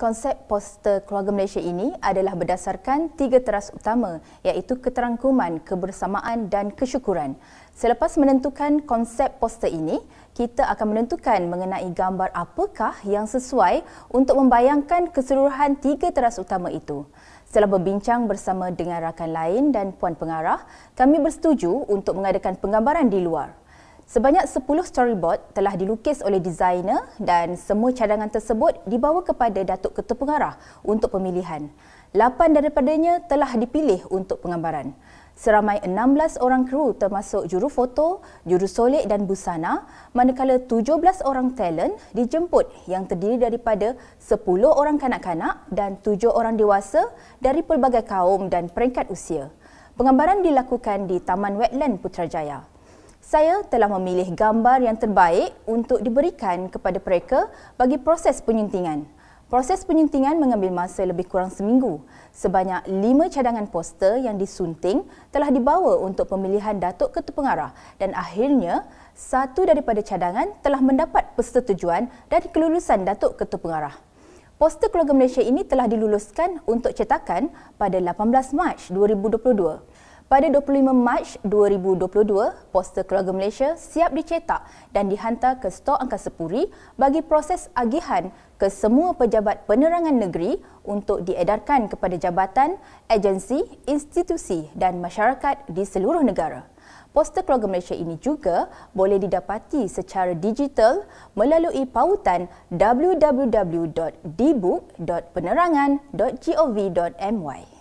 Konsep poster keluarga Malaysia ini adalah berdasarkan tiga teras utama iaitu keterangkuman, kebersamaan dan kesyukuran. Selepas menentukan konsep poster ini, kita akan menentukan mengenai gambar apakah yang sesuai untuk membayangkan keseluruhan tiga teras utama itu. Setelah berbincang bersama dengan rakan lain dan puan pengarah, kami bersetuju untuk mengadakan penggambaran di luar. Sebanyak 10 storyboard telah dilukis oleh desainer dan semua cadangan tersebut dibawa kepada Datuk Ketua Pengarah untuk pemilihan. 8 daripadanya telah dipilih untuk penggambaran. Seramai 16 orang kru termasuk juru foto, juru solek dan busana, manakala 17 orang talent dijemput yang terdiri daripada 10 orang kanak-kanak dan 7 orang dewasa dari pelbagai kaum dan peringkat usia. Penggambaran dilakukan di Taman Wetland Putrajaya saya telah memilih gambar yang terbaik untuk diberikan kepada mereka bagi proses penyuntingan. Proses penyuntingan mengambil masa lebih kurang seminggu. Sebanyak lima cadangan poster yang disunting telah dibawa untuk pemilihan Datuk Ketua Pengarah dan akhirnya satu daripada cadangan telah mendapat persetujuan dan kelulusan Datuk Ketua Pengarah. Poster Keluarga Malaysia ini telah diluluskan untuk cetakan pada 18 Mac 2022. Pada 25 Mac 2022, poster keluarga Malaysia siap dicetak dan dihantar ke Stok Angkasa Puri bagi proses agihan ke semua pejabat penerangan negeri untuk diedarkan kepada jabatan, agensi, institusi dan masyarakat di seluruh negara. Poster keluarga Malaysia ini juga boleh didapati secara digital melalui pautan www.dbook.penerangan.gov.my.